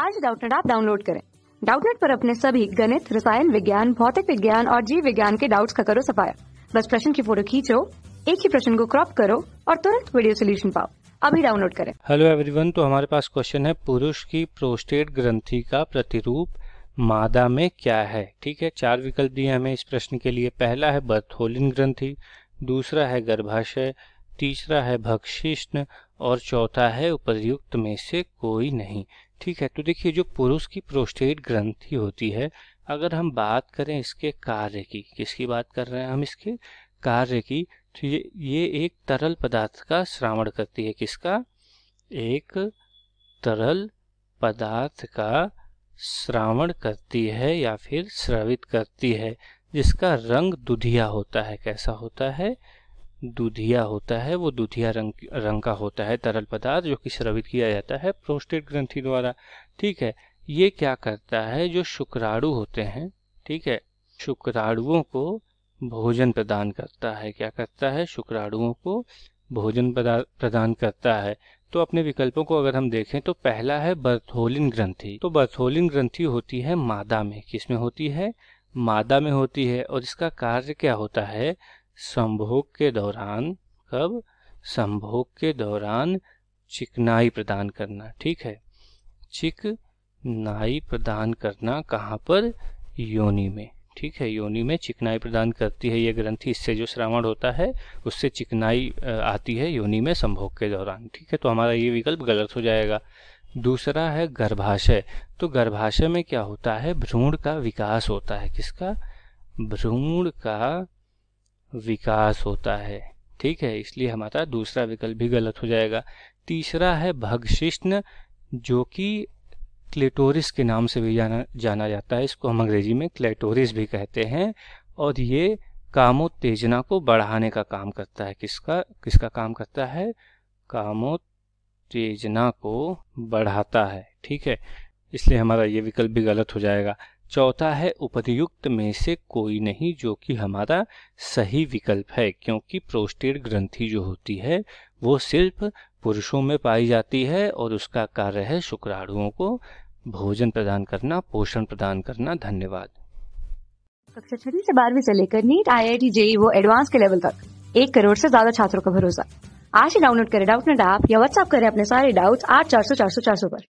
आज डाउटनेट आप डाउनलोड करें डाउटनेट पर अपने सभी गणित रसायन विज्ञान भौतिक विज्ञान और जीव विज्ञान के डाउट्स का करो सफाया बस प्रश्न की फोटो खींचो एक ही प्रश्न को क्रॉप करो और तुरंत वीडियो सोल्यूशन पाओ अभी डाउनलोड करें हेलो एवरीवन तो हमारे पास क्वेश्चन है पुरुष की प्रोस्टेट ग्रंथि का प्रतिरूप मादा में क्या है ठीक है चार विकल्प दिए हमें इस प्रश्न के लिए पहला है बर्थोलिन ग्रंथि दूसरा है गर्भाशय तीसरा है भक्षिष्ण और चौथा है उपर्युक्त में से कोई नहीं ठीक है तो देखिए जो पुरुष की प्रोस्टेट ग्रंथि होती है अगर हम बात करें इसके कार्य की किसकी बात कर रहे हैं हम इसके कार्य की तो ये ये एक तरल पदार्थ का श्रावण करती है किसका एक तरल पदार्थ का श्रावण करती है या फिर श्रवित करती है जिसका रंग दुधिया होता है कैसा होता है दुधिया होता है वो दुधिया रंग रंग का होता है तरल पदार्थ जो कि स्रवित किया जाता है प्रोस्टेट ग्रंथि द्वारा ठीक है ये क्या करता है जो शुक्राणु होते हैं ठीक है शुक्राणुओं को भोजन प्रदान करता है क्या करता है शुक्राणुओं को भोजन प्रदान करता है तो अपने विकल्पों को अगर हम देखें तो पहला है बर्थोलिन ग्रंथि तो बर्थोलिन ग्रंथि होती है मादा में किसमें होती है मादा में होती है और इसका कार्य क्या होता है संभोग के दौरान कब संभोग के दौरान चिकनाई प्रदान करना ठीक है चिकनाई प्रदान करना कहाँ पर योनि में ठीक है योनि में चिकनाई प्रदान करती है यह ग्रंथि इससे जो श्रवण होता है उससे चिकनाई आती है योनि में संभोग के दौरान ठीक है तो हमारा ये विकल्प गलत हो जाएगा दूसरा है गर्भाशय तो गर्भाशय में क्या होता है भ्रूण का विकास होता है किसका भ्रूण का विकास होता है ठीक है इसलिए हमारा दूसरा विकल्प भी गलत हो जाएगा तीसरा है भगशिष्ण जो कि क्लेटोरिस के नाम से भी जाना जाना जाता है इसको हम अंग्रेजी में क्लेटोरिस भी कहते हैं और ये कामोत्तेजना को बढ़ाने का काम करता है किसका किसका काम करता है कामोत्तेजना को बढ़ाता है ठीक है इसलिए हमारा ये विकल्प भी गलत हो जाएगा चौथा है उपयुक्त में से कोई नहीं जो कि हमारा सही विकल्प है क्योंकि प्रोस्टेट ग्रंथि जो होती है वो सिर्फ पुरुषों में पाई जाती है और उसका कार्य है शुक्राणुओं को भोजन प्रदान करना पोषण प्रदान करना धन्यवाद कक्षा छठी से बारहवीं से लेकर NEET I I T JEE वो एडवांस के लेवल तक एक करोड़ से ज्यादा छात्रों का भरोसा आज ही डाउनलोड करें डाउट नेट ऐप या व्हाट्सएप करें अपने सारे डाउट आठ चार सौ चार सौ चार सौ पर